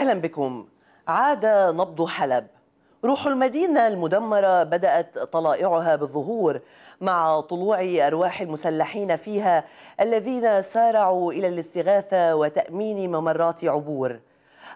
أهلا بكم عاد نبض حلب روح المدينة المدمرة بدأت طلائعها بالظهور مع طلوع أرواح المسلحين فيها الذين سارعوا إلى الاستغاثة وتأمين ممرات عبور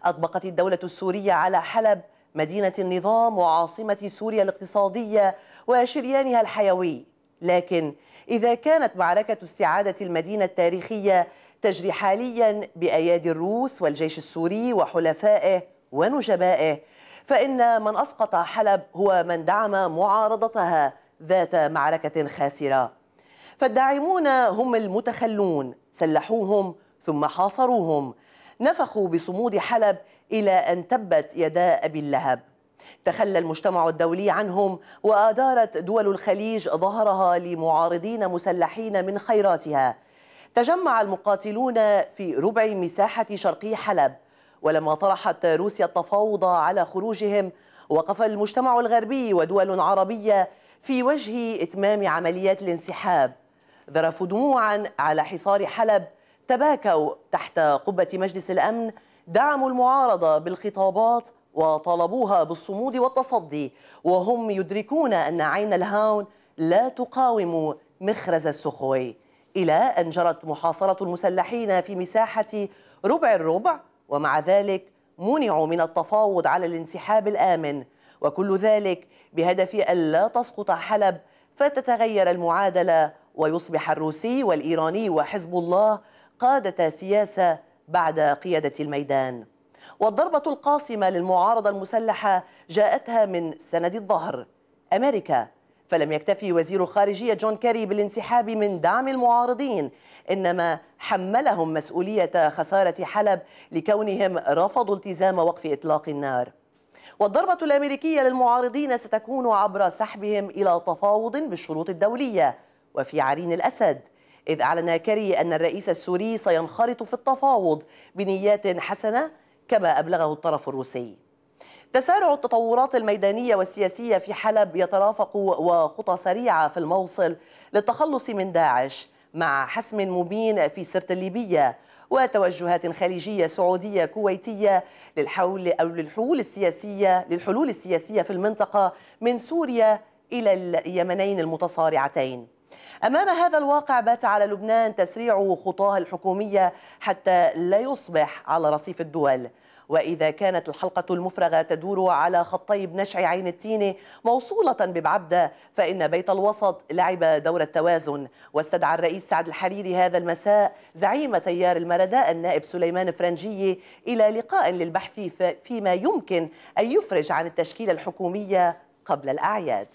أطبقت الدولة السورية على حلب مدينة النظام وعاصمة سوريا الاقتصادية وشريانها الحيوي لكن إذا كانت معركة استعادة المدينة التاريخية تجري حاليا بأيادي الروس والجيش السوري وحلفائه ونجبائه فإن من أسقط حلب هو من دعم معارضتها ذات معركة خاسرة فالداعمون هم المتخلون سلحوهم ثم حاصروهم نفخوا بصمود حلب إلى أن تبت يدا أبي اللهب تخلى المجتمع الدولي عنهم وأدارت دول الخليج ظهرها لمعارضين مسلحين من خيراتها تجمع المقاتلون في ربع مساحة شرقي حلب ولما طرحت روسيا التفاوض على خروجهم وقف المجتمع الغربي ودول عربية في وجه إتمام عمليات الانسحاب ذرفوا دموعا على حصار حلب تباكوا تحت قبة مجلس الأمن دعموا المعارضة بالخطابات وطالبوها بالصمود والتصدي وهم يدركون أن عين الهاون لا تقاوم مخرز السخوي إلى أن جرت محاصرة المسلحين في مساحة ربع الربع ومع ذلك منعوا من التفاوض على الانسحاب الآمن وكل ذلك بهدف ألا تسقط حلب فتتغير المعادلة ويصبح الروسي والإيراني وحزب الله قادة سياسة بعد قيادة الميدان والضربة القاصمة للمعارضة المسلحة جاءتها من سند الظهر أمريكا فلم يكتفي وزير الخارجية جون كيري بالانسحاب من دعم المعارضين إنما حملهم مسؤولية خسارة حلب لكونهم رفضوا التزام وقف إطلاق النار والضربة الأمريكية للمعارضين ستكون عبر سحبهم إلى تفاوض بالشروط الدولية وفي عرين الأسد إذ أعلن كيري أن الرئيس السوري سينخرط في التفاوض بنيات حسنة كما أبلغه الطرف الروسي تسارع التطورات الميدانية والسياسية في حلب يترافق وخطى سريعة في الموصل للتخلص من داعش مع حسم مبين في سرت الليبية وتوجهات خليجية سعودية كويتية للحول أو للحول السياسية للحلول السياسية في المنطقة من سوريا إلى اليمنين المتصارعتين أمام هذا الواقع بات على لبنان تسريع خطاه الحكومية حتى لا يصبح على رصيف الدول وإذا كانت الحلقة المفرغة تدور على خطي بنشع عين التين موصولة ببعبدة فإن بيت الوسط لعب دور التوازن واستدعى الرئيس سعد الحريري هذا المساء زعيم تيار المرداء النائب سليمان فرنجية إلى لقاء للبحث فيما يمكن أن يفرج عن التشكيلة الحكومية قبل الأعياد